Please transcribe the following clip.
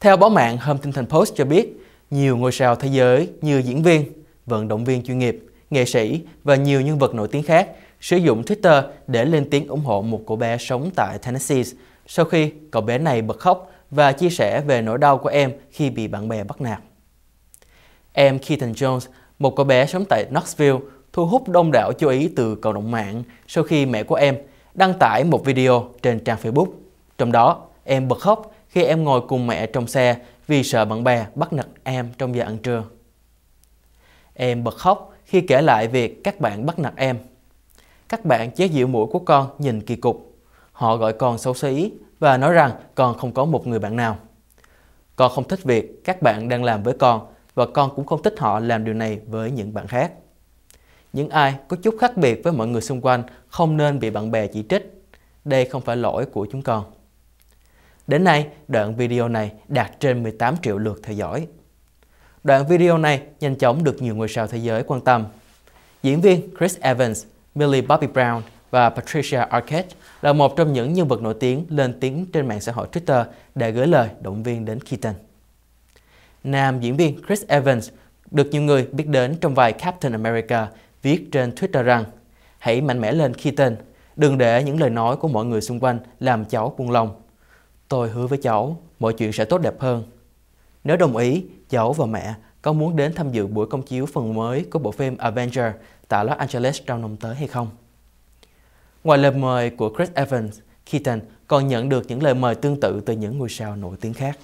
Theo báo mạng Hôm Tinh Thần Post cho biết, nhiều ngôi sao thế giới như diễn viên, vận động viên chuyên nghiệp, nghệ sĩ và nhiều nhân vật nổi tiếng khác sử dụng Twitter để lên tiếng ủng hộ một cậu bé sống tại Tennessee sau khi cậu bé này bật khóc và chia sẻ về nỗi đau của em khi bị bạn bè bắt nạt. Em Keaton Jones, một cậu bé sống tại Knoxville, thu hút đông đảo chú ý từ cộng đồng mạng sau khi mẹ của em đăng tải một video trên trang Facebook. Trong đó, em bật khóc khi em ngồi cùng mẹ trong xe vì sợ bạn bè bắt nạt em trong giờ ăn trưa. Em bật khóc khi kể lại việc các bạn bắt nạt em. Các bạn chế giễu mũi của con nhìn kỳ cục. Họ gọi con xấu xí và nói rằng con không có một người bạn nào. Con không thích việc các bạn đang làm với con và con cũng không thích họ làm điều này với những bạn khác. Những ai có chút khác biệt với mọi người xung quanh không nên bị bạn bè chỉ trích. Đây không phải lỗi của chúng con. Đến nay, đoạn video này đạt trên 18 triệu lượt theo dõi. Đoạn video này nhanh chóng được nhiều ngôi sao thế giới quan tâm. Diễn viên Chris Evans, Millie Bobby Brown và Patricia Arquette là một trong những nhân vật nổi tiếng lên tiếng trên mạng xã hội Twitter để gửi lời động viên đến Keaton. Nam diễn viên Chris Evans được nhiều người biết đến trong vai Captain America viết trên Twitter rằng Hãy mạnh mẽ lên Keaton, đừng để những lời nói của mọi người xung quanh làm cháu buông lòng. Tôi hứa với cháu, mọi chuyện sẽ tốt đẹp hơn. Nếu đồng ý, cháu và mẹ có muốn đến tham dự buổi công chiếu phần mới của bộ phim Avenger tại Los Angeles trong năm tới hay không? Ngoài lời mời của Chris Evans, Keaton còn nhận được những lời mời tương tự từ những ngôi sao nổi tiếng khác.